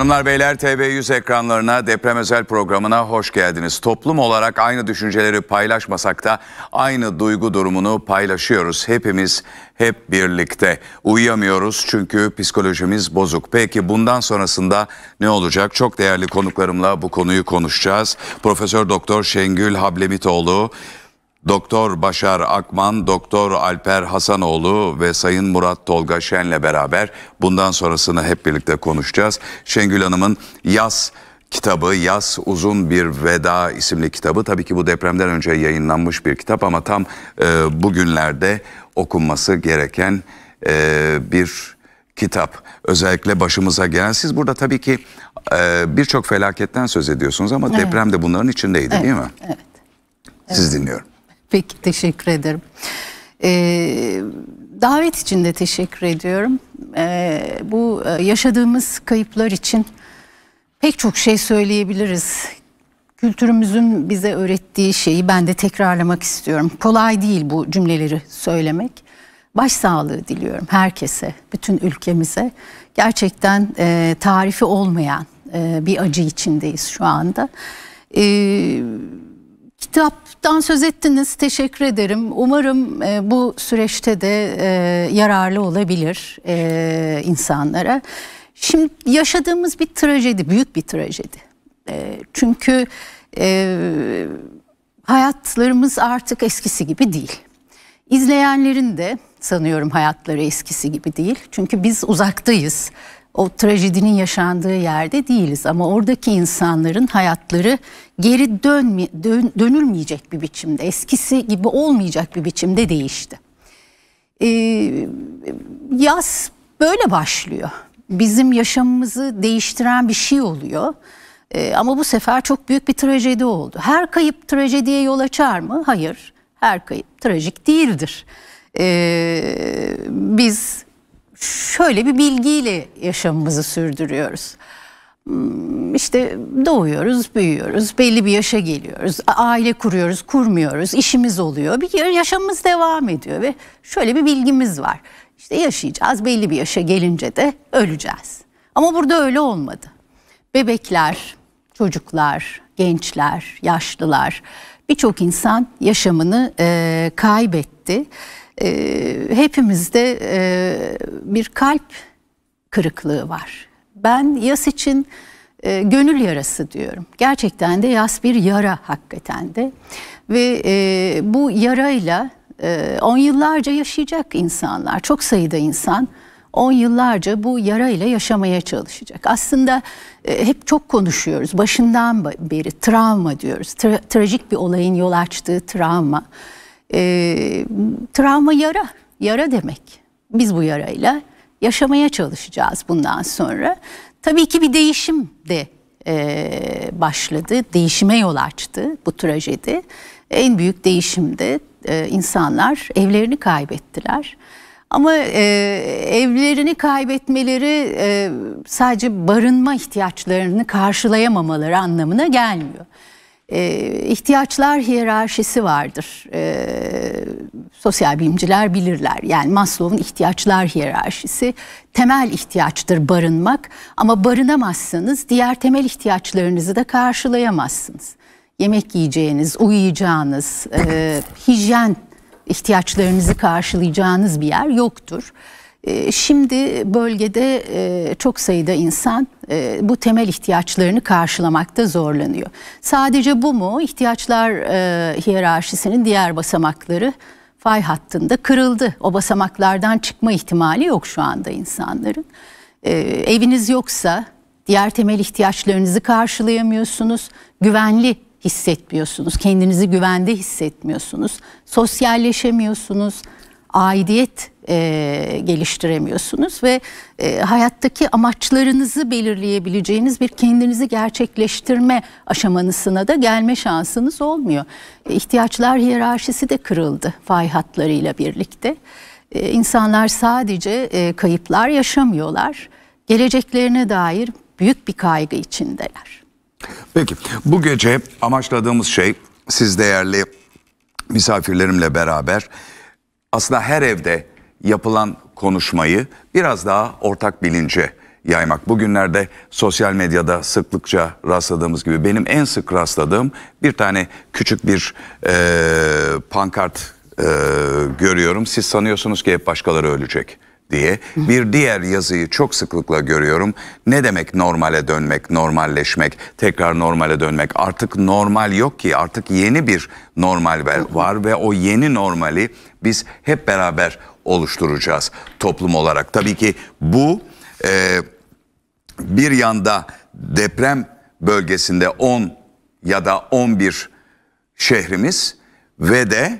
Hanımlar beyler TV100 ekranlarına deprem özel programına hoş geldiniz. Toplum olarak aynı düşünceleri paylaşmasak da aynı duygu durumunu paylaşıyoruz. Hepimiz hep birlikte uyuyamıyoruz çünkü psikolojimiz bozuk. Peki bundan sonrasında ne olacak? Çok değerli konuklarımla bu konuyu konuşacağız. Profesör Doktor Şengül Hablemitoğlu, Doktor Başar Akman, Doktor Alper Hasanoğlu ve Sayın Murat Tolga Şen'le beraber bundan sonrasını hep birlikte konuşacağız. Şengül Hanım'ın yaz kitabı Yaz Uzun Bir Veda isimli kitabı. Tabii ki bu depremden önce yayınlanmış bir kitap ama tam e, bugünlerde okunması gereken e, bir kitap. Özellikle başımıza gelen. Siz burada tabii ki e, birçok felaketten söz ediyorsunuz ama evet. deprem de bunların içindeydi evet. değil mi? Evet. Siz dinliyorum. Peki teşekkür ederim. Ee, davet için de teşekkür ediyorum. Ee, bu e, yaşadığımız kayıplar için pek çok şey söyleyebiliriz. Kültürümüzün bize öğrettiği şeyi ben de tekrarlamak istiyorum. Kolay değil bu cümleleri söylemek. Başsağlığı diliyorum herkese, bütün ülkemize. Gerçekten e, tarifi olmayan e, bir acı içindeyiz şu anda. Evet Kitaptan söz ettiniz. Teşekkür ederim. Umarım e, bu süreçte de e, yararlı olabilir e, insanlara. Şimdi yaşadığımız bir trajedi, büyük bir trajedi. E, çünkü e, hayatlarımız artık eskisi gibi değil. İzleyenlerin de sanıyorum hayatları eskisi gibi değil. Çünkü biz uzaktayız o trajedinin yaşandığı yerde değiliz ama oradaki insanların hayatları geri dönme, dön, dönülmeyecek bir biçimde, eskisi gibi olmayacak bir biçimde değişti. Ee, yaz böyle başlıyor. Bizim yaşamımızı değiştiren bir şey oluyor. Ee, ama bu sefer çok büyük bir trajedi oldu. Her kayıp trajediye yol açar mı? Hayır. Her kayıp trajik değildir. Ee, biz şöyle bir bilgiyle yaşamımızı sürdürüyoruz. Hmm, işte doğuyoruz, büyüyoruz, belli bir yaşa geliyoruz, aile kuruyoruz, kurmuyoruz, işimiz oluyor. Bir yaşamımız devam ediyor ve şöyle bir bilgimiz var. İşte yaşayacağız, belli bir yaşa gelince de öleceğiz. Ama burada öyle olmadı. Bebekler, çocuklar, gençler, yaşlılar birçok insan yaşamını e, kaybetti e, hepimizde e, bir kalp kırıklığı var. Ben yas için e, gönül yarası diyorum. Gerçekten de yas bir yara hakikaten de. Ve e, bu yarayla e, on yıllarca yaşayacak insanlar. Çok sayıda insan on yıllarca bu yarayla yaşamaya çalışacak. Aslında e, hep çok konuşuyoruz. Başından beri travma diyoruz. Tra trajik bir olayın yol açtığı travma. Travma e, travma yara, yara demek. Biz bu yarayla yaşamaya çalışacağız bundan sonra. Tabii ki bir değişim de e, başladı, değişime yol açtı bu trajedi. En büyük değişimde e, insanlar evlerini kaybettiler. Ama e, evlerini kaybetmeleri e, sadece barınma ihtiyaçlarını karşılayamamaları anlamına gelmiyor e, ihtiyaçlar hiyerarşisi vardır. E, sosyal bilimciler bilirler. Yani Maslow'un ihtiyaçlar hiyerarşisi temel ihtiyaçtır barınmak ama barınamazsanız diğer temel ihtiyaçlarınızı da karşılayamazsınız. Yemek yiyeceğiniz, uyuyacağınız, e, hijyen ihtiyaçlarınızı karşılayacağınız bir yer yoktur. Ee, şimdi bölgede e, çok sayıda insan e, bu temel ihtiyaçlarını karşılamakta zorlanıyor. Sadece bu mu? İhtiyaçlar e, hiyerarşisinin diğer basamakları fay hattında kırıldı. O basamaklardan çıkma ihtimali yok şu anda insanların. Eviniz yoksa diğer temel ihtiyaçlarınızı karşılayamıyorsunuz. Güvenli hissetmiyorsunuz. Kendinizi güvende hissetmiyorsunuz. Sosyalleşemiyorsunuz aidiyet e, geliştiremiyorsunuz ve e, hayattaki amaçlarınızı belirleyebileceğiniz bir kendinizi gerçekleştirme aşamanısına da gelme şansınız olmuyor. E, ihtiyaçlar hiyerarşisi de kırıldı fay hatlarıyla birlikte. E, insanlar sadece e, kayıplar yaşamıyorlar, geleceklerine dair büyük bir kaygı içindeler. Peki bu gece amaçladığımız şey siz değerli misafirlerimle beraber aslında her evde yapılan konuşmayı biraz daha ortak bilince yaymak. Bugünlerde sosyal medyada sıklıkça rastladığımız gibi benim en sık rastladığım bir tane küçük bir e, pankart e, görüyorum. Siz sanıyorsunuz ki hep başkaları ölecek diye bir diğer yazıyı çok sıklıkla görüyorum. Ne demek normale dönmek, normalleşmek, tekrar normale dönmek? Artık normal yok ki artık yeni bir normal var ve o yeni normali biz hep beraber oluşturacağız toplum olarak. Tabii ki bu e, bir yanda deprem bölgesinde 10 ya da 11 şehrimiz ve de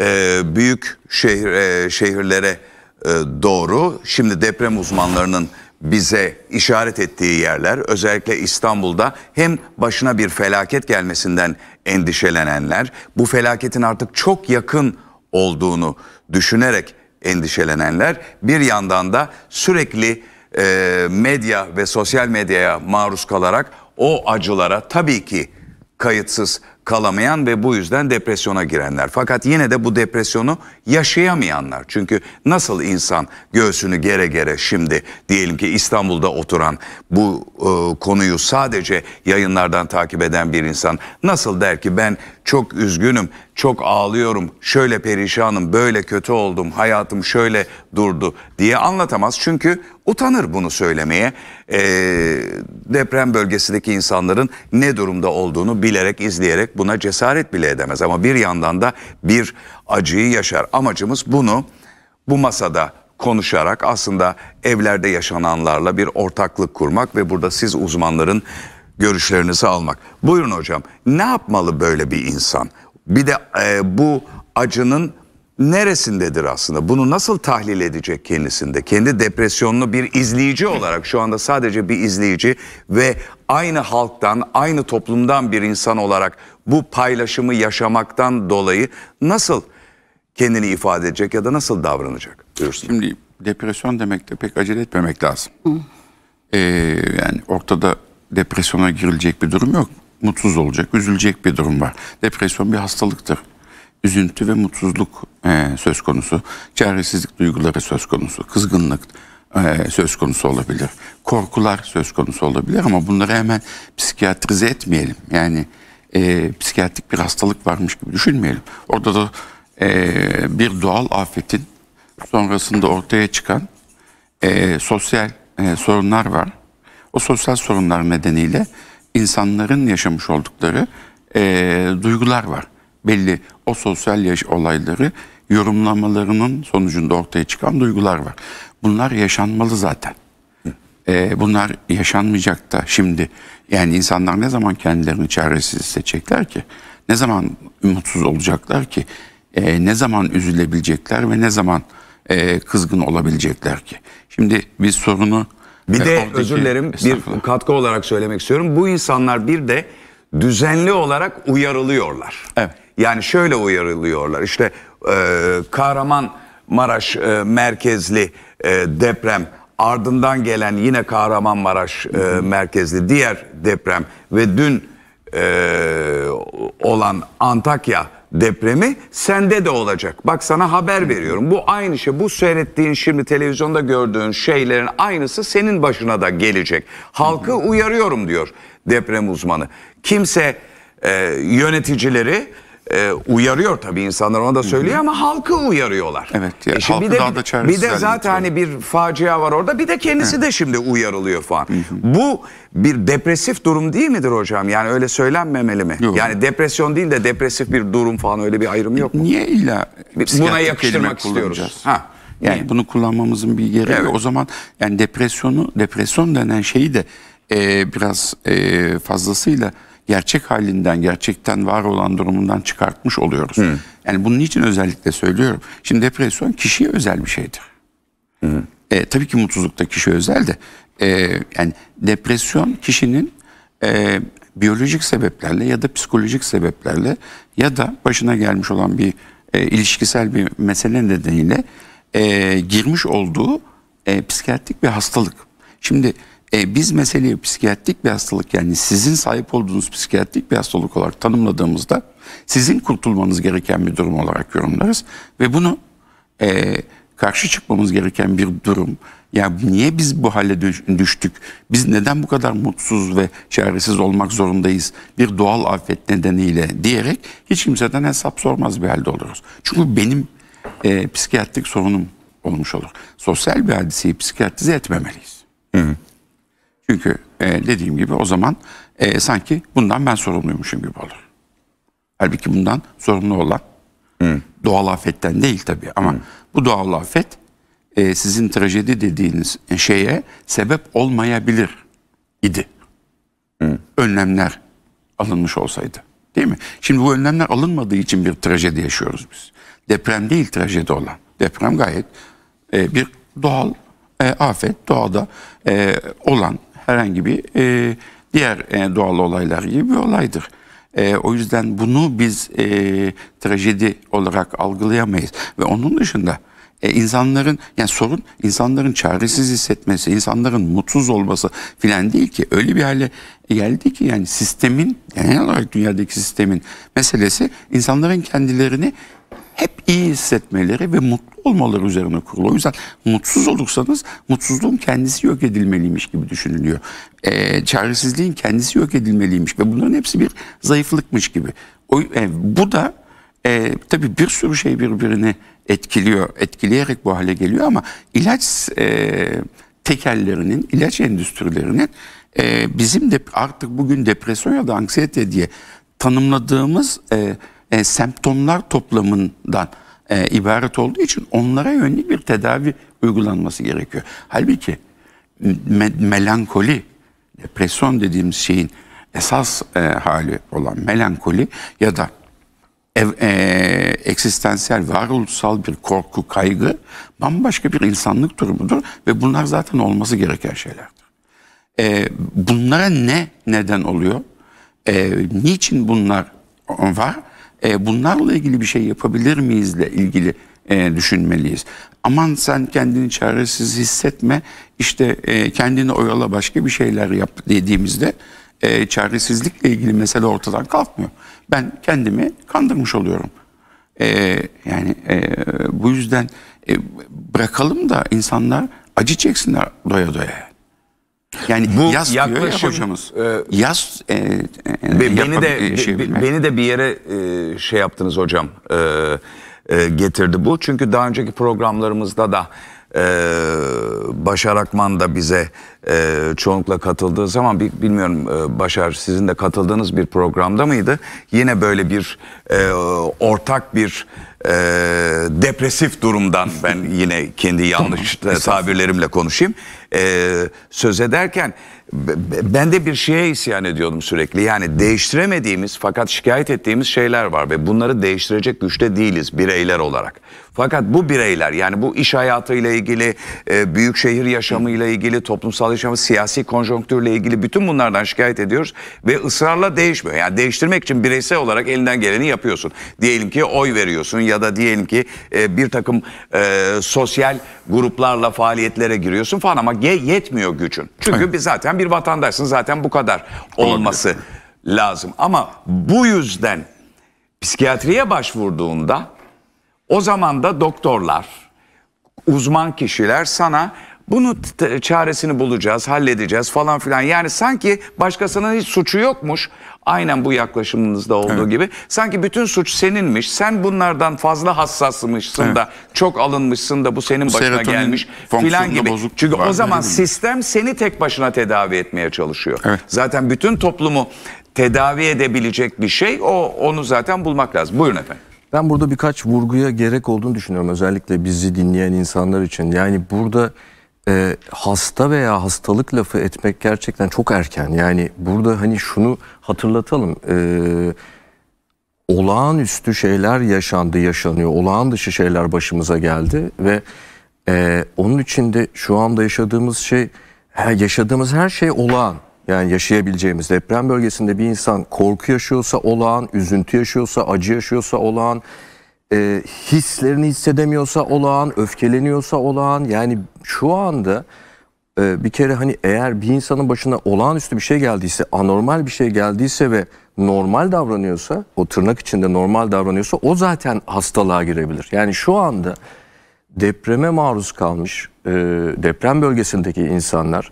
e, büyük şehir, e, şehirlere ee, doğru. Şimdi deprem uzmanlarının bize işaret ettiği yerler özellikle İstanbul'da hem başına bir felaket gelmesinden endişelenenler bu felaketin artık çok yakın olduğunu düşünerek endişelenenler bir yandan da sürekli e, medya ve sosyal medyaya maruz kalarak o acılara tabii ki kayıtsız kalamayan ve bu yüzden depresyona girenler. Fakat yine de bu depresyonu yaşayamayanlar. Çünkü nasıl insan göğsünü gere gere şimdi diyelim ki İstanbul'da oturan bu e, konuyu sadece yayınlardan takip eden bir insan nasıl der ki ben çok üzgünüm, çok ağlıyorum, şöyle perişanım, böyle kötü oldum, hayatım şöyle durdu diye anlatamaz. Çünkü utanır bunu söylemeye. E, deprem bölgesindeki insanların ne durumda olduğunu bilerek, izleyerek buna cesaret bile edemez. Ama bir yandan da bir acıyı yaşar. Amacımız bunu bu masada konuşarak aslında evlerde yaşananlarla bir ortaklık kurmak ve burada siz uzmanların görüşlerinizi almak. Buyurun hocam ne yapmalı böyle bir insan? Bir de e, bu acının neresindedir aslında? Bunu nasıl tahlil edecek kendisinde? Kendi depresyonunu bir izleyici olarak şu anda sadece bir izleyici ve aynı halktan, aynı toplumdan bir insan olarak bu paylaşımı yaşamaktan dolayı nasıl kendini ifade edecek ya da nasıl davranacak diyorsun? Şimdi depresyon demekte de pek acele etmemek lazım. Ee, yani ortada depresyona girilecek bir durum yok. Mutsuz olacak, üzülecek bir durum var. Depresyon bir hastalıktır üzüntü ve mutsuzluk e, söz konusu, çaresizlik duyguları söz konusu, kızgınlık e, söz konusu olabilir, korkular söz konusu olabilir ama bunları hemen psikiyatrize etmeyelim. Yani e, psikiyatrik bir hastalık varmış gibi düşünmeyelim. Orada da e, bir doğal afetin sonrasında ortaya çıkan e, sosyal e, sorunlar var. O sosyal sorunlar nedeniyle insanların yaşamış oldukları e, duygular var belli o sosyal yaş olayları yorumlamalarının sonucunda ortaya çıkan duygular var. Bunlar yaşanmalı zaten. Ee, bunlar yaşanmayacak da şimdi. Yani insanlar ne zaman kendilerini çaresiz hissedecekler ki? Ne zaman umutsuz olacaklar ki? Ee, ne zaman üzülebilecekler ve ne zaman e, kızgın olabilecekler ki? Şimdi biz sorunu... E, bir de oradaki, özür dilerim bir katkı olarak söylemek istiyorum. Bu insanlar bir de düzenli olarak uyarılıyorlar. Evet. Yani şöyle uyarılıyorlar İşte e, Kahramanmaraş e, merkezli e, deprem ardından gelen yine Kahramanmaraş e, merkezli diğer deprem ve dün e, olan Antakya depremi sende de olacak. Bak sana haber veriyorum. Bu aynı şey. Bu seyrettiğin şimdi televizyonda gördüğün şeylerin aynısı senin başına da gelecek. Halkı uyarıyorum diyor deprem uzmanı. Kimse e, yöneticileri e, uyarıyor tabii insanlar ona da söylüyor ama halkı uyarıyorlar. Evet. Ya, e şimdi bir de, daha da bir de zaten hani bir facia var orada bir de kendisi evet. de şimdi uyarılıyor falan. Hı hı. Bu bir depresif durum değil midir hocam? Yani öyle söylenmemeli mi? Yok. Yani depresyon değil de depresif bir durum falan öyle bir ayrım yok mu? Niye illa buna yakıştırmak istiyoruz? Ha. Yani Niye? bunu kullanmamızın bir yeri evet. o zaman yani depresyonu depresyon denen şeyi de e, biraz e, fazlasıyla gerçek halinden, gerçekten var olan durumundan çıkartmış oluyoruz. Hı. Yani bunun için özellikle söylüyorum. Şimdi depresyon kişiye özel bir şeydir. Hı. E, tabii ki mutsuzluk da kişiye özel de. E, yani depresyon kişinin e, biyolojik sebeplerle ya da psikolojik sebeplerle ya da başına gelmiş olan bir e, ilişkisel bir mesele nedeniyle e, girmiş olduğu e, psikiyatrik bir hastalık. Şimdi e, biz meseleyi psikiyatrik bir hastalık yani sizin sahip olduğunuz psikiyatrik bir hastalık olarak tanımladığımızda sizin kurtulmanız gereken bir durum olarak yorumlarız. Ve bunu e, karşı çıkmamız gereken bir durum. Ya niye biz bu hale düştük? Biz neden bu kadar mutsuz ve çaresiz olmak zorundayız? Bir doğal afet nedeniyle diyerek hiç kimseden hesap sormaz bir halde oluruz. Çünkü benim e, psikiyatrik sorunum olmuş olur. Sosyal bir hadiseyi psikiyatrize etmemeliyiz. Hı hı. Çünkü e, dediğim gibi o zaman e, sanki bundan ben sorumluymuşum gibi olur. Halbuki bundan sorumlu olan Hı. doğal afetten değil tabii ama Hı. bu doğal afet e, sizin trajedi dediğiniz şeye sebep olmayabilir idi. Hı. Önlemler alınmış olsaydı. Değil mi? Şimdi bu önlemler alınmadığı için bir trajedi yaşıyoruz biz. Deprem değil trajedi olan. Deprem gayet e, bir doğal e, afet, doğada e, olan herhangi bir e, diğer e, doğal olaylar gibi bir olaydır. E, o yüzden bunu biz e, trajedi olarak algılayamayız ve onun dışında e, insanların yani sorun insanların çaresiz hissetmesi, insanların mutsuz olması filan değil ki öyle bir hale geldi ki yani sistemin genel olarak dünyadaki sistemin meselesi insanların kendilerini hep iyi hissetmeleri ve mutlu olmaları üzerine kurulu. O yüzden mutsuz olursanız mutsuzluğun kendisi yok edilmeliymiş gibi düşünülüyor. E, çaresizliğin kendisi yok edilmeliymiş ve bunların hepsi bir zayıflıkmış gibi. O, e, bu da e, tabii bir sürü şey birbirini etkiliyor, etkileyerek bu hale geliyor ama ilaç e, tekellerinin, ilaç endüstrilerinin e, bizim de artık bugün depresyon ya da anksiyete diye tanımladığımız e, e, semptomlar toplamından e, ibaret olduğu için onlara yönelik bir tedavi uygulanması gerekiyor. Halbuki me melankoli, depresyon dediğimiz şeyin esas e, hali olan melankoli ya da ev, e, eksistansiyel, varoluşsal bir korku, kaygı bambaşka bir insanlık durumudur ve bunlar zaten olması gereken şeylerdir. E, bunlara ne neden oluyor? E, niçin bunlar var? E, bunlarla ilgili bir şey yapabilir miyizle ilgili e, düşünmeliyiz. Aman sen kendini çaresiz hissetme işte e, kendini oyala başka bir şeyler yap dediğimizde e, çaresizlikle ilgili mesele ortadan kalkmıyor. Ben kendimi kandırmış oluyorum. E, yani e, bu yüzden e, bırakalım da insanlar acı çeksinler doya doya. Yani bu yaz yaklaşım, ya hocamız. E, yaz e, e, beni de şey, be, beni de bir yere e, şey yaptınız hocam. E, e, getirdi bu. Çünkü daha önceki programlarımızda da ee, Başar Akman da bize e, çoğunlukla katıldığı zaman bilmiyorum e, Başar sizin de katıldığınız bir programda mıydı? Yine böyle bir e, ortak bir e, depresif durumdan ben yine kendi yanlış e, tamam, tabirlerimle konuşayım. E, söz ederken ben de bir şeye isyan ediyordum sürekli. Yani değiştiremediğimiz fakat şikayet ettiğimiz şeyler var ve bunları değiştirecek güçte değiliz bireyler olarak. Fakat bu bireyler yani bu iş hayatıyla ilgili, e, büyük şehir yaşamıyla ilgili, toplumsal yaşamı, siyasi konjonktürle ilgili bütün bunlardan şikayet ediyoruz ve ısrarla değişmiyor. Yani değiştirmek için bireysel olarak elinden geleni yapıyorsun. Diyelim ki oy veriyorsun ya da diyelim ki e, bir takım e, sosyal gruplarla faaliyetlere giriyorsun falan ama yetmiyor gücün. Çünkü evet. biz zaten bir vatandaşsın zaten bu kadar olması lazım. Ama bu yüzden psikiyatriye başvurduğunda o zaman da doktorlar, uzman kişiler sana bunu çaresini bulacağız, halledeceğiz falan filan. Yani sanki başkasının hiç suçu yokmuş. Aynen bu yaklaşımınızda olduğu evet. gibi. Sanki bütün suç seninmiş. Sen bunlardan fazla hassasmışsın evet. da çok alınmışsın da bu senin başına gelmiş filan gibi. Çünkü o zaman sistem seni tek başına tedavi etmeye çalışıyor. Evet. Zaten bütün toplumu tedavi edebilecek bir şey o onu zaten bulmak lazım. Buyurun efendim. Ben burada birkaç vurguya gerek olduğunu düşünüyorum özellikle bizi dinleyen insanlar için. Yani burada e, hasta veya hastalık lafı etmek gerçekten çok erken. Yani burada hani şunu hatırlatalım. E, olağanüstü şeyler yaşandı, yaşanıyor. Olağan dışı şeyler başımıza geldi ve e, onun içinde şu anda yaşadığımız şey, yaşadığımız her şey olağan yani yaşayabileceğimiz deprem bölgesinde bir insan korku yaşıyorsa olağan, üzüntü yaşıyorsa, acı yaşıyorsa olağan, e, hislerini hissedemiyorsa olağan, öfkeleniyorsa olağan yani şu anda e, bir kere hani eğer bir insanın başına olağanüstü bir şey geldiyse, anormal bir şey geldiyse ve normal davranıyorsa, o tırnak içinde normal davranıyorsa o zaten hastalığa girebilir. Yani şu anda depreme maruz kalmış e, deprem bölgesindeki insanlar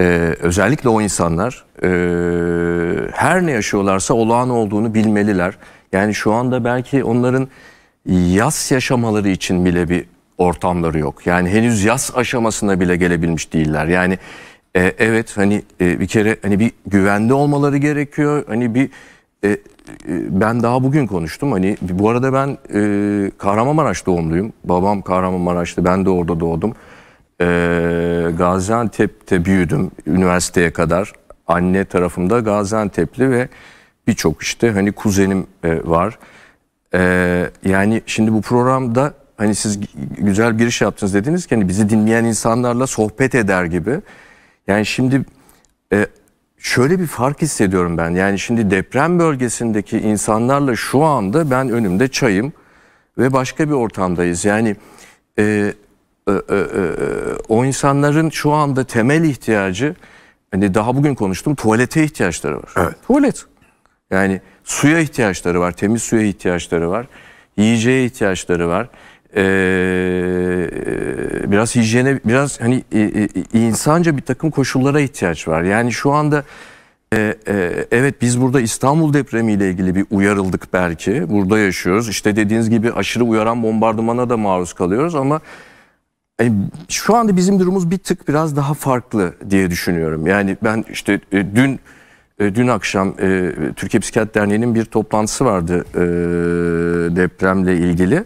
ee, özellikle o insanlar e, her ne yaşıyorlarsa olağan olduğunu bilmeliler. Yani şu anda belki onların yaz yaşamaları için bile bir ortamları yok. Yani henüz yaz aşamasına bile gelebilmiş değiller. Yani e, evet hani e, bir kere hani bir güvende olmaları gerekiyor. Hani bir e, e, ben daha bugün konuştum. Hani bu arada ben e, Kahramanmaraş doğumluyum. Babam Kahramanmaraşlı. Ben de orada doğdum e, Gaziantep'te büyüdüm üniversiteye kadar. Anne tarafımda Gaziantep'li ve birçok işte hani kuzenim e, var. E, yani şimdi bu programda hani siz güzel giriş yaptınız dediniz ki hani bizi dinleyen insanlarla sohbet eder gibi. Yani şimdi e, şöyle bir fark hissediyorum ben. Yani şimdi deprem bölgesindeki insanlarla şu anda ben önümde çayım ve başka bir ortamdayız. Yani e, e, e, e, o insanların şu anda temel ihtiyacı hani daha bugün konuştum tuvalete ihtiyaçları var. Evet. Tuvalet. Yani suya ihtiyaçları var, temiz suya ihtiyaçları var, yiyeceğe ihtiyaçları var. Ee, biraz hijyene, biraz hani insanca bir takım koşullara ihtiyaç var. Yani şu anda evet biz burada İstanbul depremiyle ilgili bir uyarıldık belki. Burada yaşıyoruz. İşte dediğiniz gibi aşırı uyaran bombardımana da maruz kalıyoruz ama yani e, şu anda bizim durumumuz bir tık biraz daha farklı diye düşünüyorum. Yani ben işte e, dün e, dün akşam Türkiye Psikiyatri Derneği'nin bir toplantısı vardı depremle ilgili.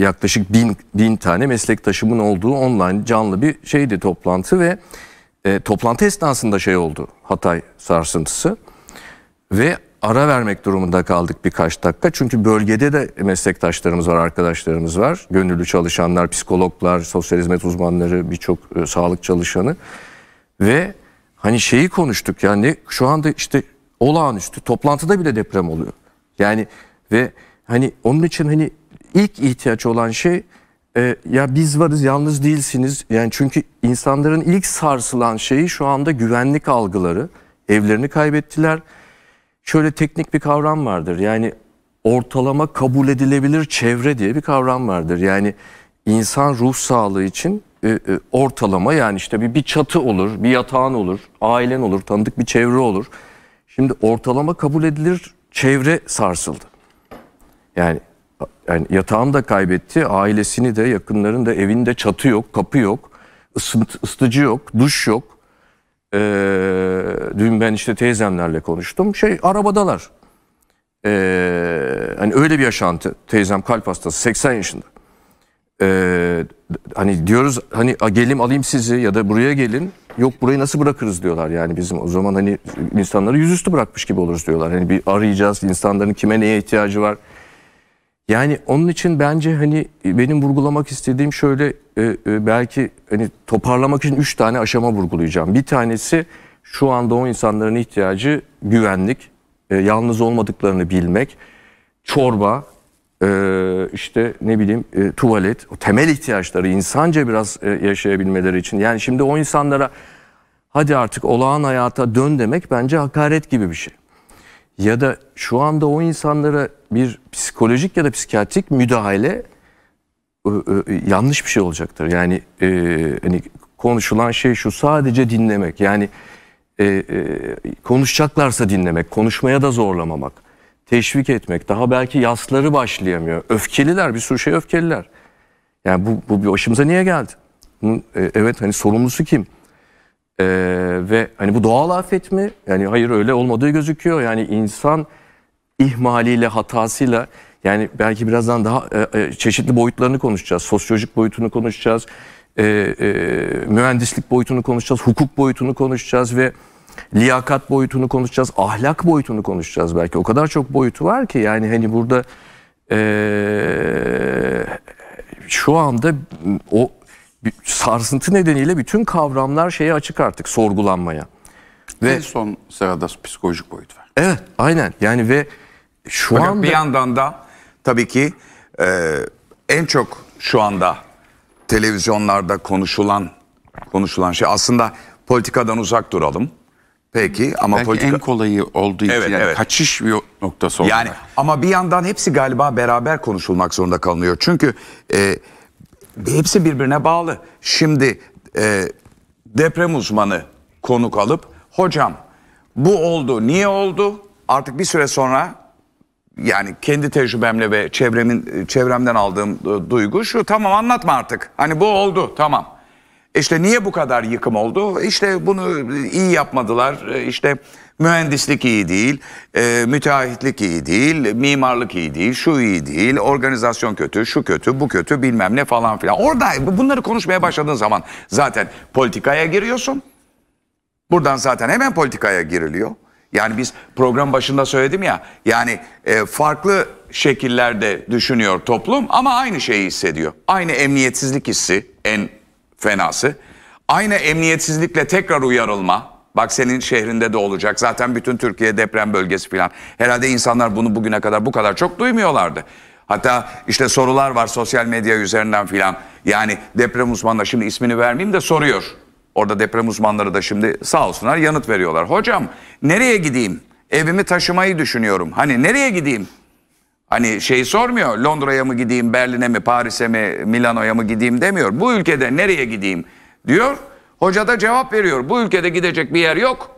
Yaklaşık bin, bin tane meslektaşımın olduğu online canlı bir şeydi toplantı ve toplantı esnasında şey oldu Hatay sarsıntısı. Ve ara vermek durumunda kaldık birkaç dakika. Çünkü bölgede de meslektaşlarımız var, arkadaşlarımız var. Gönüllü çalışanlar, psikologlar, sosyal hizmet uzmanları, birçok e, sağlık çalışanı. Ve hani şeyi konuştuk yani şu anda işte olağanüstü toplantıda bile deprem oluyor. Yani ve hani onun için hani ilk ihtiyaç olan şey e, ya biz varız yalnız değilsiniz. Yani çünkü insanların ilk sarsılan şeyi şu anda güvenlik algıları. Evlerini kaybettiler şöyle teknik bir kavram vardır. Yani ortalama kabul edilebilir çevre diye bir kavram vardır. Yani insan ruh sağlığı için e, e, ortalama yani işte bir, bir çatı olur, bir yatağın olur, ailen olur, tanıdık bir çevre olur. Şimdi ortalama kabul edilir çevre sarsıldı. Yani yani yatağını da kaybetti, ailesini de, yakınlarını da, evinde çatı yok, kapı yok, ısıt, ısıtıcı yok, duş yok e, dün ben işte teyzemlerle konuştum. Şey arabadalar. E, hani öyle bir yaşantı. Teyzem kalp hastası 80 yaşında. E, hani diyoruz hani gelim alayım sizi ya da buraya gelin. Yok burayı nasıl bırakırız diyorlar yani bizim o zaman hani insanları yüzüstü bırakmış gibi oluruz diyorlar. Hani bir arayacağız insanların kime neye ihtiyacı var yani onun için bence hani e, benim vurgulamak istediğim şöyle e, e, belki hani toparlamak için üç tane aşama vurgulayacağım. Bir tanesi şu anda o insanların ihtiyacı güvenlik, e, yalnız olmadıklarını bilmek, çorba, e, işte ne bileyim e, tuvalet, o temel ihtiyaçları insanca biraz e, yaşayabilmeleri için. Yani şimdi o insanlara hadi artık olağan hayata dön demek bence hakaret gibi bir şey ya da şu anda o insanlara bir psikolojik ya da psikiyatrik müdahale yanlış bir şey olacaktır. Yani e, hani konuşulan şey şu sadece dinlemek. Yani e, e, konuşacaklarsa dinlemek, konuşmaya da zorlamamak, teşvik etmek. Daha belki yasları başlayamıyor. Öfkeliler, bir sürü şey öfkeliler. Yani bu, bu bir başımıza niye geldi? E, evet hani sorumlusu kim? Ee, ve hani bu doğal afet mi? Yani hayır öyle olmadığı gözüküyor. Yani insan ihmaliyle, hatasıyla yani belki birazdan daha e, e çeşitli boyutlarını konuşacağız. Sosyolojik boyutunu konuşacağız. E, e, mühendislik boyutunu konuşacağız. Hukuk boyutunu konuşacağız ve liyakat boyutunu konuşacağız. Ahlak boyutunu konuşacağız belki. O kadar çok boyutu var ki yani hani burada e, şu anda o sarsıntı nedeniyle bütün kavramlar şeye açık artık sorgulanmaya. Ve en son sırada psikolojik boyut var. Evet, aynen. Yani ve şu Fakat anda bir yandan da tabii ki e, en çok şu anda televizyonlarda konuşulan konuşulan şey aslında politikadan uzak duralım. Peki ama Belki politika en kolayı olduğu için evet, yani evet. kaçış bir noktası olarak. Yani ama bir yandan hepsi galiba beraber konuşulmak zorunda kalınıyor. Çünkü e, Hepsi birbirine bağlı. Şimdi e, deprem uzmanı konuk alıp hocam bu oldu niye oldu artık bir süre sonra yani kendi tecrübemle ve çevremin çevremden aldığım e, duygu şu tamam anlatma artık hani bu oldu tamam işte niye bu kadar yıkım oldu? İşte bunu iyi yapmadılar. İşte mühendislik iyi değil, e, müteahhitlik iyi değil, mimarlık iyi değil, şu iyi değil, organizasyon kötü, şu kötü, bu kötü bilmem ne falan filan. Orada bunları konuşmaya başladığın zaman zaten politikaya giriyorsun. Buradan zaten hemen politikaya giriliyor. Yani biz program başında söyledim ya yani e, farklı şekillerde düşünüyor toplum ama aynı şeyi hissediyor. Aynı emniyetsizlik hissi en fenası. Aynı emniyetsizlikle tekrar uyarılma. Bak senin şehrinde de olacak. Zaten bütün Türkiye deprem bölgesi falan. Herhalde insanlar bunu bugüne kadar bu kadar çok duymuyorlardı. Hatta işte sorular var sosyal medya üzerinden filan. Yani deprem uzmanları şimdi ismini vermeyeyim de soruyor. Orada deprem uzmanları da şimdi sağ olsunlar yanıt veriyorlar. Hocam nereye gideyim? Evimi taşımayı düşünüyorum. Hani nereye gideyim? Hani şey sormuyor Londra'ya mı gideyim, Berlin'e mi, Paris'e mi, Milano'ya mı gideyim demiyor. Bu ülkede nereye gideyim diyor. Hoca da cevap veriyor. Bu ülkede gidecek bir yer yok.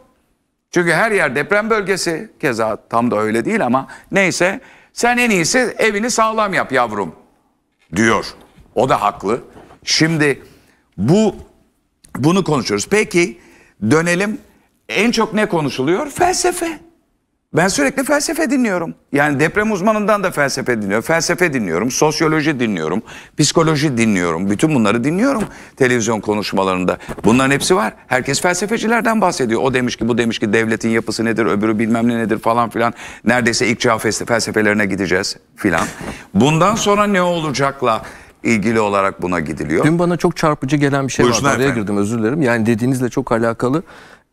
Çünkü her yer deprem bölgesi. Keza tam da öyle değil ama neyse. Sen en iyisi evini sağlam yap yavrum diyor. O da haklı. Şimdi bu bunu konuşuyoruz. Peki dönelim en çok ne konuşuluyor? Felsefe. Ben sürekli felsefe dinliyorum. Yani deprem uzmanından da felsefe dinliyorum. Felsefe dinliyorum, sosyoloji dinliyorum, psikoloji dinliyorum. Bütün bunları dinliyorum televizyon konuşmalarında. Bunların hepsi var. Herkes felsefecilerden bahsediyor. O demiş ki bu demiş ki devletin yapısı nedir, öbürü bilmem ne nedir falan filan. Neredeyse ilk çağ felsefelerine gideceğiz filan. Bundan sonra ne olacakla ilgili olarak buna gidiliyor. Dün bana çok çarpıcı gelen bir şey Buyursun var. Araya girdim özür dilerim. Yani dediğinizle çok alakalı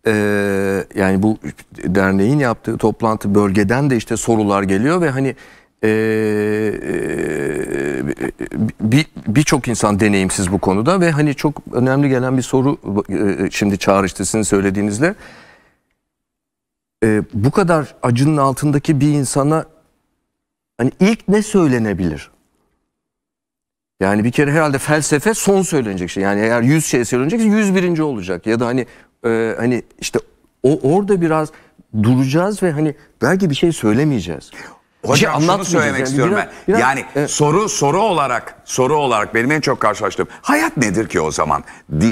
e, yani bu derneğin yaptığı toplantı bölgeden de işte sorular geliyor ve hani e, e, birçok bir insan deneyimsiz bu konuda ve hani çok önemli gelen bir soru e, şimdi çağrıştı sizin söylediğinizle. E, bu kadar acının altındaki bir insana hani ilk ne söylenebilir? Yani bir kere herhalde felsefe son söylenecek şey. Yani eğer 100 şey söylenecekse 101. olacak. Ya da hani e, hani işte o orada biraz duracağız ve hani belki bir şey söylemeyeceğiz. Hocam şey şunu söylemek yani, istiyorum ben. Biraz, yani e, soru soru olarak soru olarak benim en çok karşılaştığım hayat nedir ki o zaman?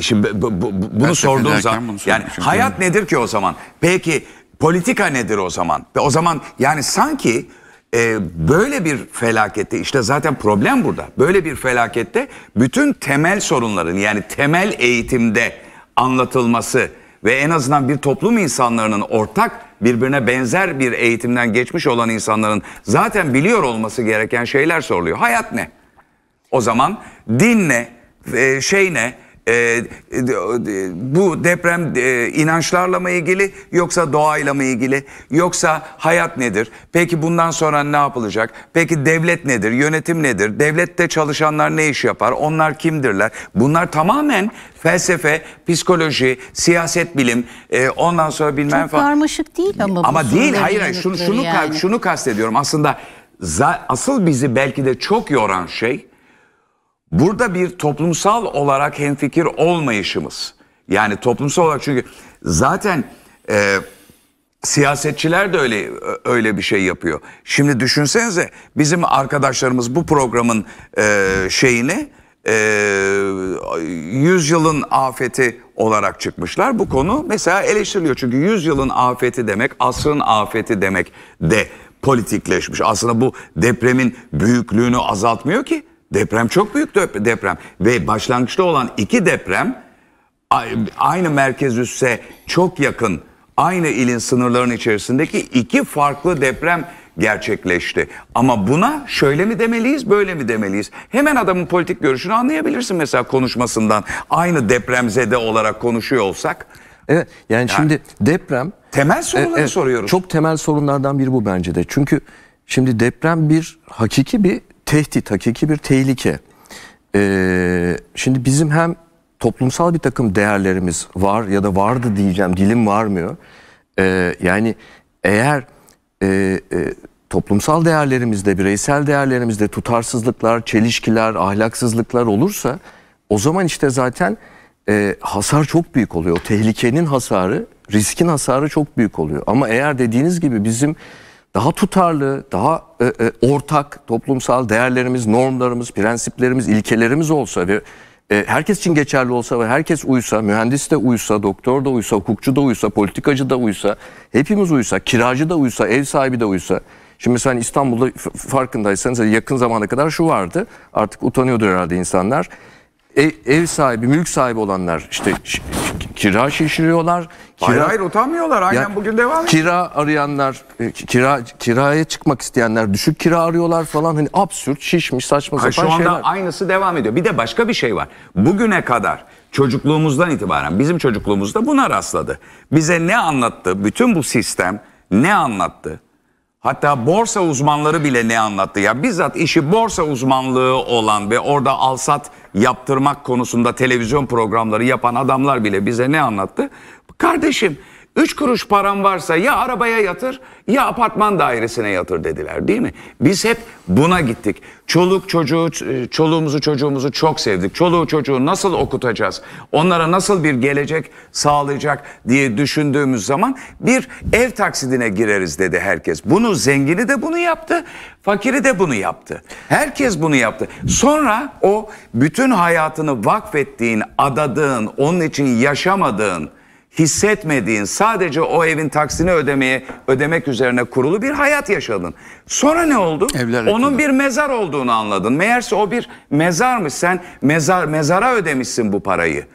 Şimdi bu, bu, bunu ben sorduğum zaman bunu yani hayat nedir ki o zaman? Peki politika nedir o zaman? Ve o zaman yani sanki e, böyle bir felakette işte zaten problem burada. Böyle bir felakette bütün temel sorunların yani temel eğitimde anlatılması ve en azından bir toplum insanlarının ortak birbirine benzer bir eğitimden geçmiş olan insanların zaten biliyor olması gereken şeyler soruluyor. Hayat ne? O zaman din ne? Ee, şey ne? Ee, e, bu deprem e, inançlarla mı ilgili yoksa doğayla mı ilgili yoksa hayat nedir? Peki bundan sonra ne yapılacak? Peki devlet nedir? Yönetim nedir? Devlette çalışanlar ne iş yapar? Onlar kimdirler? Bunlar tamamen felsefe, psikoloji, siyaset bilim, e, ondan sonra bilmem Çok falan. karmaşık değil ama. Ama değil, hayır, hayır. Şunu şunu yani. şunu kastediyorum. Aslında asıl bizi belki de çok yoran şey Burada bir toplumsal olarak hemfikir olmayışımız. Yani toplumsal olarak çünkü zaten e, siyasetçiler de öyle öyle bir şey yapıyor. Şimdi düşünsenize bizim arkadaşlarımız bu programın e, şeyini e, yüzyılın afeti olarak çıkmışlar. Bu konu mesela eleştiriliyor. Çünkü yüzyılın afeti demek asrın afeti demek de politikleşmiş. Aslında bu depremin büyüklüğünü azaltmıyor ki. Deprem çok büyük deprem. Ve başlangıçta olan iki deprem aynı merkez üsse çok yakın aynı ilin sınırlarının içerisindeki iki farklı deprem gerçekleşti. Ama buna şöyle mi demeliyiz, böyle mi demeliyiz? Hemen adamın politik görüşünü anlayabilirsin mesela konuşmasından. Aynı depremzede olarak konuşuyor olsak. Evet, yani, yani şimdi deprem temel soruları e, evet, soruyoruz. Çok temel sorunlardan biri bu bence de. Çünkü şimdi deprem bir hakiki bir tehdit, hakiki bir tehlike. Ee, şimdi bizim hem toplumsal bir takım değerlerimiz var ya da vardı diyeceğim, dilim varmıyor. Ee, yani eğer e, e, toplumsal değerlerimizde, bireysel değerlerimizde tutarsızlıklar, çelişkiler, ahlaksızlıklar olursa o zaman işte zaten e, hasar çok büyük oluyor. O tehlikenin hasarı, riskin hasarı çok büyük oluyor. Ama eğer dediğiniz gibi bizim daha tutarlı, daha e, e, ortak toplumsal değerlerimiz, normlarımız, prensiplerimiz, ilkelerimiz olsa ve e, herkes için geçerli olsa ve herkes uysa, mühendis de uysa, doktor da uysa, hukukçu da uysa, politikacı da uysa, hepimiz uysa, kiracı da uysa, ev sahibi de uysa. Şimdi mesela hani İstanbul'da farkındaysanız hani yakın zamana kadar şu vardı. Artık utanıyordur herhalde insanlar ev, ev sahibi, mülk sahibi olanlar işte kira şişiriyorlar. Kira, hayır hayır utanmıyorlar. Aynen ya, bugün devam ediyor. Kira arayanlar, e, kira kiraya çıkmak isteyenler düşük kira arıyorlar falan. Hani absürt, şişmiş, saçma sapan şeyler. Şu anda şeyler. aynısı devam ediyor. Bir de başka bir şey var. Bugüne kadar çocukluğumuzdan itibaren bizim çocukluğumuzda buna rastladı. Bize ne anlattı? Bütün bu sistem ne anlattı? Hatta borsa uzmanları bile ne anlattı ya. Bizzat işi borsa uzmanlığı olan ve orada alsat yaptırmak konusunda televizyon programları yapan adamlar bile bize ne anlattı? Kardeşim Üç kuruş param varsa ya arabaya yatır ya apartman dairesine yatır dediler değil mi? Biz hep buna gittik. Çoluk çocuğu, çoluğumuzu çocuğumuzu çok sevdik. Çoluğu çocuğu nasıl okutacağız? Onlara nasıl bir gelecek sağlayacak diye düşündüğümüz zaman bir ev taksidine gireriz dedi herkes. Bunu zengini de bunu yaptı, fakiri de bunu yaptı. Herkes bunu yaptı. Sonra o bütün hayatını vakfettiğin, adadığın, onun için yaşamadığın hissetmediğin sadece o evin taksini ödemeye ödemek üzerine kurulu bir hayat yaşadın. Sonra ne oldu? Evler Onun hakkında. bir mezar olduğunu anladın. Meğerse o bir mezarmış. Sen mezar mezara ödemişsin bu parayı.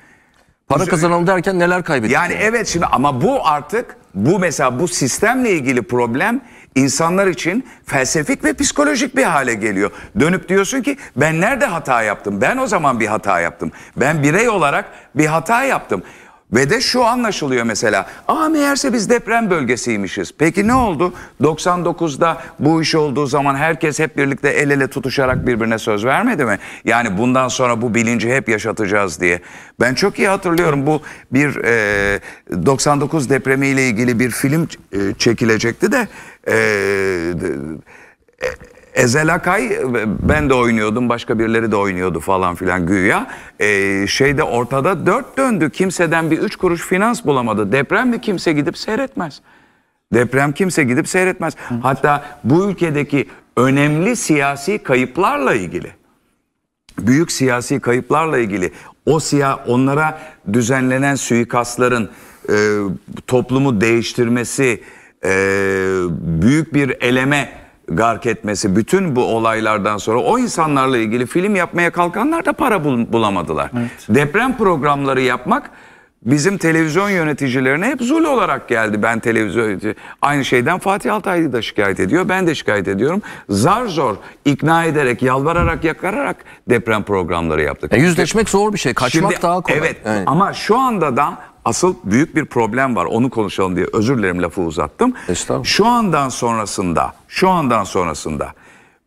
Para kazanalım derken neler kaybettik? Yani, yani evet şimdi ama bu artık bu mesela bu sistemle ilgili problem insanlar için felsefik ve psikolojik bir hale geliyor. Dönüp diyorsun ki ben nerede hata yaptım? Ben o zaman bir hata yaptım. Ben birey olarak bir hata yaptım. Ve de şu anlaşılıyor mesela. Aa meğerse biz deprem bölgesiymişiz. Peki ne oldu? 99'da bu iş olduğu zaman herkes hep birlikte el ele tutuşarak birbirine söz vermedi mi? Yani bundan sonra bu bilinci hep yaşatacağız diye. Ben çok iyi hatırlıyorum bu bir e, 99 depremiyle ilgili bir film e, çekilecekti de... E, de Ezel Akay e, ben de oynuyordum başka birileri de oynuyordu falan filan güya. E, şeyde ortada dört döndü kimseden bir üç kuruş finans bulamadı. Deprem Depremde kimse gidip seyretmez. Deprem kimse gidip seyretmez. Hatta bu ülkedeki önemli siyasi kayıplarla ilgili büyük siyasi kayıplarla ilgili o siyah onlara düzenlenen suikastların e, toplumu değiştirmesi e, büyük bir eleme gark etmesi bütün bu olaylardan sonra o insanlarla ilgili film yapmaya kalkanlar da para bul bulamadılar. Evet. Deprem programları yapmak bizim televizyon yöneticilerine hep zul olarak geldi. Ben televizyon aynı şeyden Fatih Altaylı da şikayet ediyor. Ben de şikayet ediyorum. Zar zor ikna ederek, yalvararak, yakararak deprem programları yaptık. E, yüzleşmek zor bir şey. Kaçmak Şimdi, daha kolay. Evet. Yani. Ama şu anda da asıl büyük bir problem var. Onu konuşalım diye özür dilerim lafı uzattım. Şu andan sonrasında, şu andan sonrasında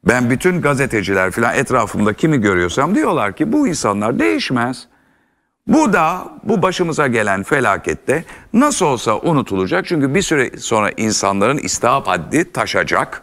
ben bütün gazeteciler falan etrafımda kimi görüyorsam diyorlar ki bu insanlar değişmez. Bu da bu başımıza gelen felakette nasıl olsa unutulacak. Çünkü bir süre sonra insanların istihap haddi taşacak.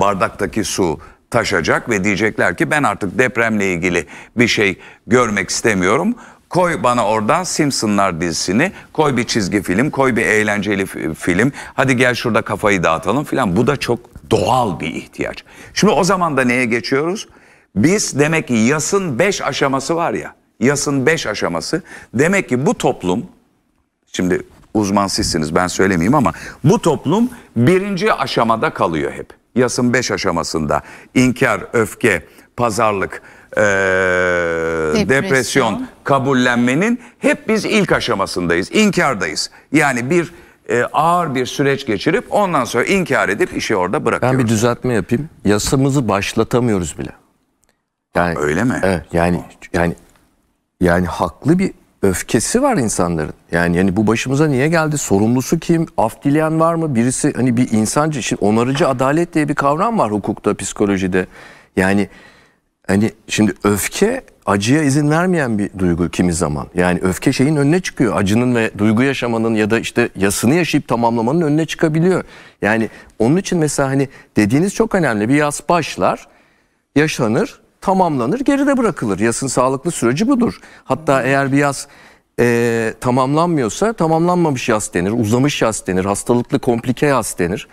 Bardaktaki su taşacak ve diyecekler ki ben artık depremle ilgili bir şey görmek istemiyorum. Koy bana oradan Simpsonlar dizisini, koy bir çizgi film, koy bir eğlenceli film. Hadi gel şurada kafayı dağıtalım filan. Bu da çok doğal bir ihtiyaç. Şimdi o zaman da neye geçiyoruz? Biz demek ki yasın beş aşaması var ya. Yasın beş aşaması. Demek ki bu toplum, şimdi uzman sizsiniz ben söylemeyeyim ama bu toplum birinci aşamada kalıyor hep. Yasın beş aşamasında inkar, öfke, pazarlık, e, depresyon. depresyon kabullenmenin hep biz ilk aşamasındayız, inkardayız. Yani bir e, ağır bir süreç geçirip ondan sonra inkar edip işi orada bırakıyoruz. Ben bir düzeltme yapayım. Yasamızı başlatamıyoruz bile. Yani öyle mi? Evet. Yani yani yani haklı bir öfkesi var insanların. Yani yani bu başımıza niye geldi? Sorumlusu kim? Af dileyen var mı? Birisi hani bir insancı, şimdi onarıcı adalet diye bir kavram var hukukta, psikolojide. Yani hani şimdi öfke acıya izin vermeyen bir duygu kimi zaman. Yani öfke şeyin önüne çıkıyor. Acının ve duygu yaşamanın ya da işte yasını yaşayıp tamamlamanın önüne çıkabiliyor. Yani onun için mesela hani dediğiniz çok önemli. Bir yas başlar, yaşanır, tamamlanır, geride bırakılır. Yasın sağlıklı süreci budur. Hatta eğer bir yas e, tamamlanmıyorsa tamamlanmamış yas denir, uzamış yas denir, hastalıklı komplike yas denir.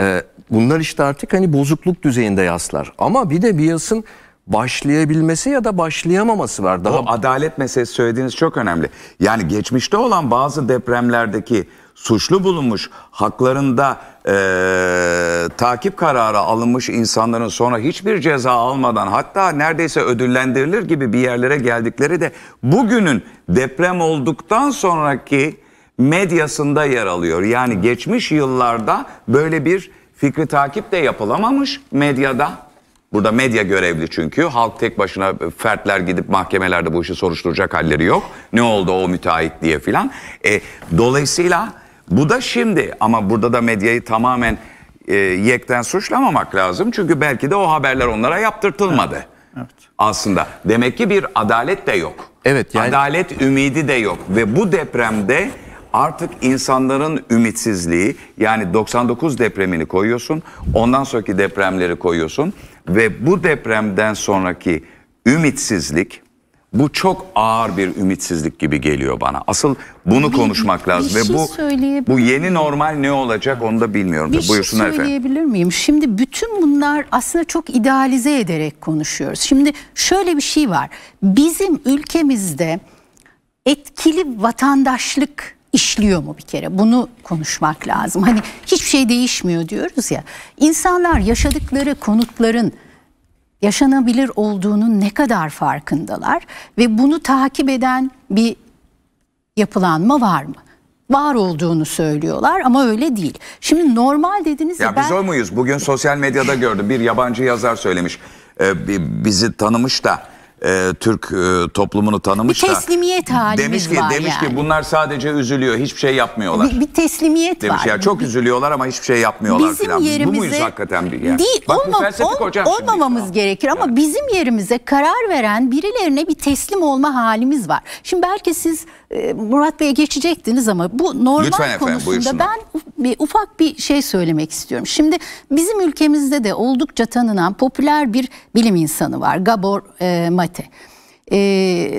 E, bunlar işte artık hani bozukluk düzeyinde yaslar. Ama bir de bir yasın başlayabilmesi ya da başlayamaması var. Daha o adalet meselesi söylediğiniz çok önemli. Yani geçmişte olan bazı depremlerdeki suçlu bulunmuş, haklarında e, takip kararı alınmış insanların sonra hiçbir ceza almadan hatta neredeyse ödüllendirilir gibi bir yerlere geldikleri de bugünün deprem olduktan sonraki medyasında yer alıyor. Yani geçmiş yıllarda böyle bir fikri takip de yapılamamış medyada. Burada medya görevli çünkü. Halk tek başına e, fertler gidip mahkemelerde bu işi soruşturacak halleri yok. Ne oldu o müteahhit diye filan. E, dolayısıyla bu da şimdi ama burada da medyayı tamamen e, yekten suçlamamak lazım. Çünkü belki de o haberler onlara yaptırtılmadı. Evet. evet. Aslında demek ki bir adalet de yok. Evet. Yani... Adalet ümidi de yok ve bu depremde artık insanların ümitsizliği yani 99 depremini koyuyorsun ondan sonraki depremleri koyuyorsun. Ve bu depremden sonraki ümitsizlik bu çok ağır bir ümitsizlik gibi geliyor bana. Asıl bunu bir, konuşmak lazım bir şey ve bu bu yeni normal ne olacak onu da bilmiyorum. Bir şey Buyursunlar şey söyleyebilir efendim. miyim? Şimdi bütün bunlar aslında çok idealize ederek konuşuyoruz. Şimdi şöyle bir şey var. Bizim ülkemizde etkili vatandaşlık işliyor mu bir kere? Bunu konuşmak lazım. Hani hiçbir şey değişmiyor diyoruz ya. İnsanlar yaşadıkları konutların yaşanabilir olduğunun ne kadar farkındalar ve bunu takip eden bir yapılanma var mı? var olduğunu söylüyorlar ama öyle değil. Şimdi normal dediniz ya, ya ben... biz o muyuz? Bugün sosyal medyada gördüm bir yabancı yazar söylemiş. Ee, bizi tanımış da e, Türk e, toplumunu tanımış bir da. halimiz demiş ki, var Demiş yani. ki bunlar sadece üzülüyor hiçbir şey yapmıyorlar. Bir, bir teslimiyet demiş var. Ya, çok bir, üzülüyorlar ama hiçbir şey yapmıyorlar. Bizim falan. yerimize. bu muyuz hakikaten? Bir, yani? Değil, Bak, olma, ol, olmamamız gerekir ama yani. bizim yerimize karar veren birilerine bir teslim olma halimiz var. Şimdi belki siz e, Murat Bey'e geçecektiniz ama bu normal efendim, konusunda buyursunlar. ben bir ufak bir şey söylemek istiyorum. Şimdi bizim ülkemizde de oldukça tanınan popüler bir bilim insanı var. Gabor e, Mate. E,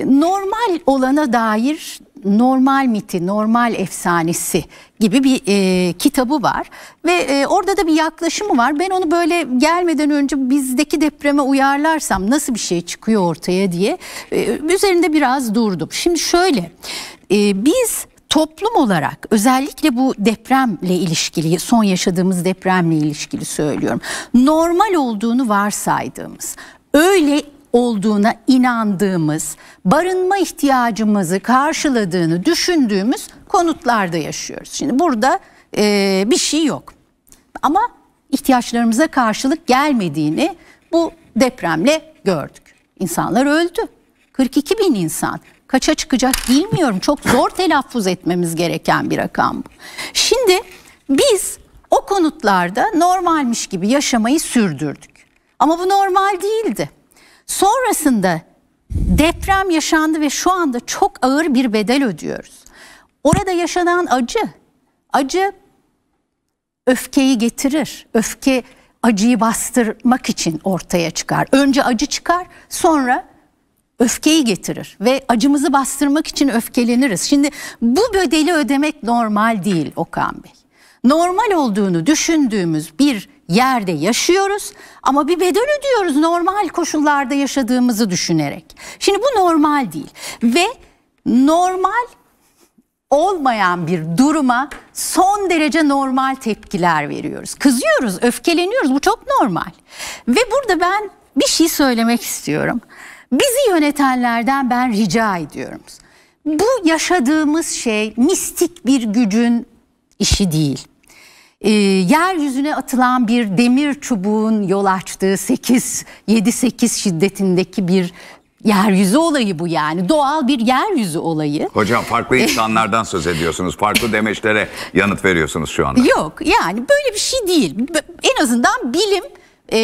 normal olana dair normal miti, normal efsanesi gibi bir e, kitabı var ve e, orada da bir yaklaşımı var. Ben onu böyle gelmeden önce bizdeki depreme uyarlarsam nasıl bir şey çıkıyor ortaya diye e, üzerinde biraz durdum. Şimdi şöyle e, biz toplum olarak özellikle bu depremle ilişkili son yaşadığımız depremle ilişkili söylüyorum. Normal olduğunu varsaydığımız, öyle olduğuna inandığımız, barınma ihtiyacımızı karşıladığını düşündüğümüz konutlarda yaşıyoruz. Şimdi burada e, bir şey yok. Ama ihtiyaçlarımıza karşılık gelmediğini bu depremle gördük. İnsanlar öldü. 42 bin insan kaça çıkacak bilmiyorum. Çok zor telaffuz etmemiz gereken bir rakam bu. Şimdi biz o konutlarda normalmiş gibi yaşamayı sürdürdük. Ama bu normal değildi. Sonrasında deprem yaşandı ve şu anda çok ağır bir bedel ödüyoruz. Orada yaşanan acı, acı öfkeyi getirir. Öfke acıyı bastırmak için ortaya çıkar. Önce acı çıkar, sonra öfkeyi getirir ve acımızı bastırmak için öfkeleniriz. Şimdi bu bedeli ödemek normal değil Okan Bey. Normal olduğunu düşündüğümüz bir yerde yaşıyoruz ama bir bedel ödüyoruz normal koşullarda yaşadığımızı düşünerek. Şimdi bu normal değil ve normal olmayan bir duruma son derece normal tepkiler veriyoruz. Kızıyoruz, öfkeleniyoruz. Bu çok normal. Ve burada ben bir şey söylemek istiyorum. Bizi yönetenlerden ben rica ediyorum. Bu yaşadığımız şey mistik bir gücün işi değil. E, yeryüzüne atılan bir demir çubuğun yol açtığı 8-7-8 şiddetindeki bir yeryüzü olayı bu yani. Doğal bir yeryüzü olayı. Hocam farklı insanlardan söz ediyorsunuz. Farklı demeçlere yanıt veriyorsunuz şu anda. Yok yani böyle bir şey değil. En azından bilim e,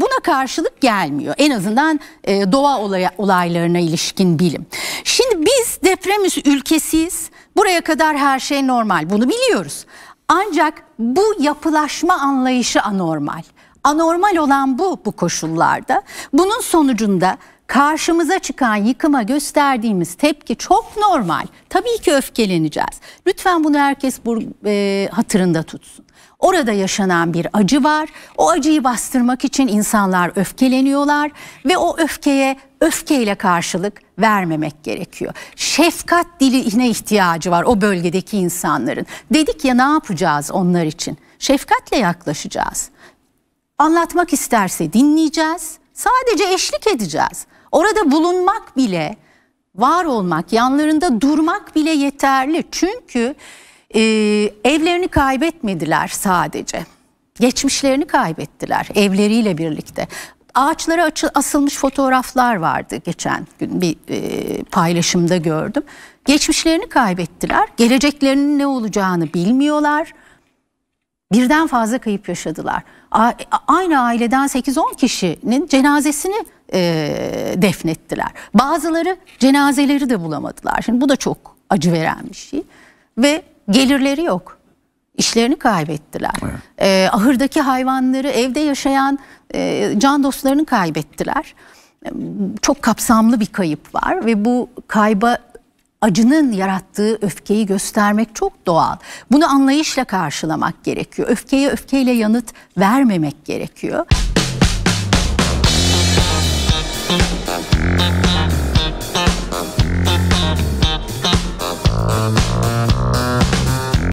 buna karşılık gelmiyor. En azından e, doğa olay, olaylarına ilişkin bilim. Şimdi biz deprem ülkesiyiz. Buraya kadar her şey normal. Bunu biliyoruz. Ancak bu yapılaşma anlayışı anormal. Anormal olan bu bu koşullarda. Bunun sonucunda karşımıza çıkan yıkıma gösterdiğimiz tepki çok normal. Tabii ki öfkeleneceğiz. Lütfen bunu herkes bu, e, hatırında tutsun. Orada yaşanan bir acı var. O acıyı bastırmak için insanlar öfkeleniyorlar ve o öfkeye öfkeyle karşılık vermemek gerekiyor. Şefkat diline ihtiyacı var o bölgedeki insanların. Dedik ya ne yapacağız onlar için? Şefkatle yaklaşacağız. Anlatmak isterse dinleyeceğiz. Sadece eşlik edeceğiz. Orada bulunmak bile, var olmak, yanlarında durmak bile yeterli. Çünkü e, evlerini kaybetmediler sadece. Geçmişlerini kaybettiler evleriyle birlikte. Ağaçlara asılmış fotoğraflar vardı geçen gün bir e, paylaşımda gördüm. Geçmişlerini kaybettiler. Geleceklerinin ne olacağını bilmiyorlar. Birden fazla kayıp yaşadılar. A aynı aileden 8-10 kişinin cenazesini e, defnettiler. Bazıları cenazeleri de bulamadılar. Şimdi bu da çok acı veren bir şey. Ve gelirleri yok. İşlerini kaybettiler. Evet. E, ahırdaki hayvanları, evde yaşayan e, can dostlarını kaybettiler. çok kapsamlı bir kayıp var ve bu kayba acının yarattığı öfkeyi göstermek çok doğal. Bunu anlayışla karşılamak gerekiyor. Öfkeye öfkeyle yanıt vermemek gerekiyor.